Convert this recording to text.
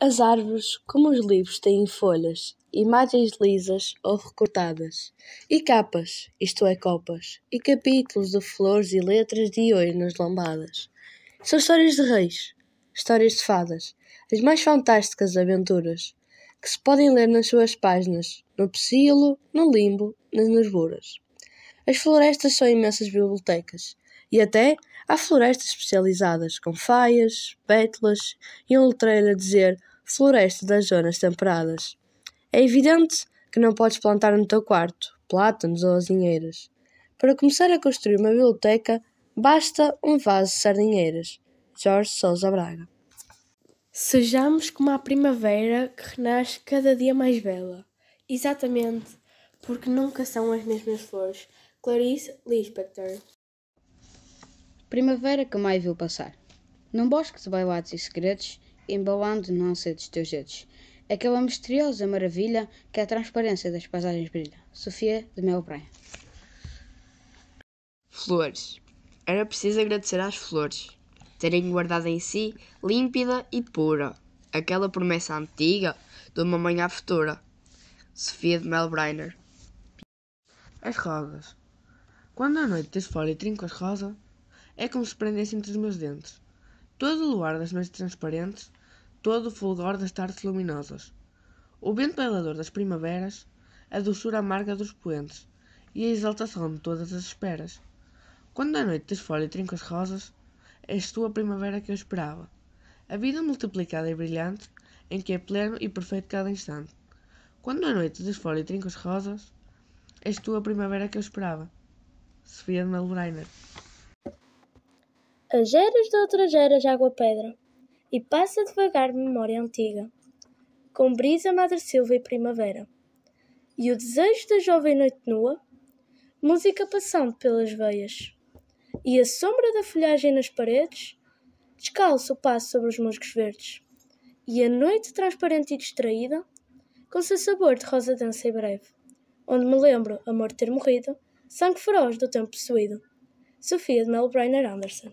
As árvores, como os livros, têm folhas, imagens lisas ou recortadas, e capas, isto é, copas, e capítulos de flores e letras de oi nas lombadas. São histórias de reis, histórias de fadas, as mais fantásticas aventuras, que se podem ler nas suas páginas, no psilo, no limbo, nas nervuras. As florestas são imensas bibliotecas, e até há florestas especializadas com faias, pétalas e um letreiro a dizer Floresta das Zonas Temperadas. É evidente que não podes plantar no teu quarto plátanos ou azinheiras. Para começar a construir uma biblioteca, basta um vaso de sardinheiras. Jorge Souza Braga. Sejamos como a primavera que renasce cada dia mais bela. Exatamente, porque nunca são as mesmas flores. Clarice Lispector. Primavera que maio viu passar. Num bosque de bailados e segredos, embalando nuança dos teus dedos. Aquela misteriosa maravilha que a transparência das paisagens brilha. Sofia de Mel Bryan. Flores. Era preciso agradecer às flores, terem guardado em si, límpida e pura, aquela promessa antiga de uma manhã futura. Sofia de Mel Brainer. As rosas. Quando a noite desfolha e trinco as rosas, é como se prendessem entre os meus dentes. Todo o luar das noites transparentes, todo o fulgor das tardes luminosas. O vento bailador das primaveras, a doçura amarga dos poentes e a exaltação de todas as esperas. Quando a noite desfolha e trinca as rosas, és tu a primavera que eu esperava. A vida multiplicada e brilhante, em que é pleno e perfeito cada instante. Quando a noite desfolha e trinca as rosas, és tu a primavera que eu esperava. Sofia de Melbourne. As eras de outras eras de água pedra, e passa devagar memória antiga, com brisa madre silva e primavera, e o desejo da jovem noite nua, música passando pelas veias, e a sombra da folhagem nas paredes, descalço o passo sobre os musgos verdes, e a noite transparente e distraída, com seu sabor de rosa densa e breve, onde me lembro amor ter morrido, sangue feroz do tempo possuído. Sofia de Mel Brainer Anderson